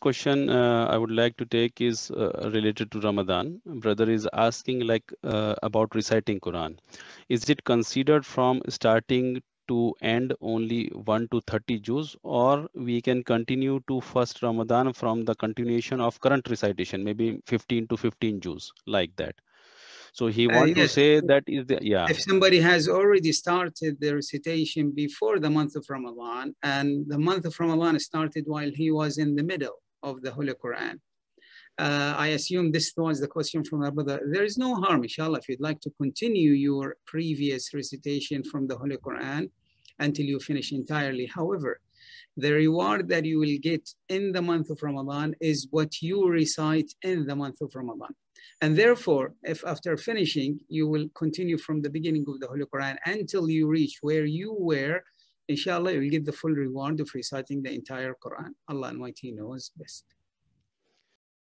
question uh, I would like to take is uh, related to Ramadan. Brother is asking like uh, about reciting Quran. Is it considered from starting to end only 1 to 30 Jews or we can continue to first Ramadan from the continuation of current recitation, maybe 15 to 15 Jews like that. So he uh, wants yes. to say that is the, yeah. If somebody has already started the recitation before the month of Ramadan and the month of Ramadan started while he was in the middle, of the Holy Quran. Uh, I assume this was the question from our brother. There is no harm, inshallah, if you'd like to continue your previous recitation from the Holy Quran until you finish entirely. However, the reward that you will get in the month of Ramadan is what you recite in the month of Ramadan. And therefore, if after finishing, you will continue from the beginning of the Holy Quran until you reach where you were Inshallah, you will get the full reward of reciting the entire Quran. Allah Almighty knows best.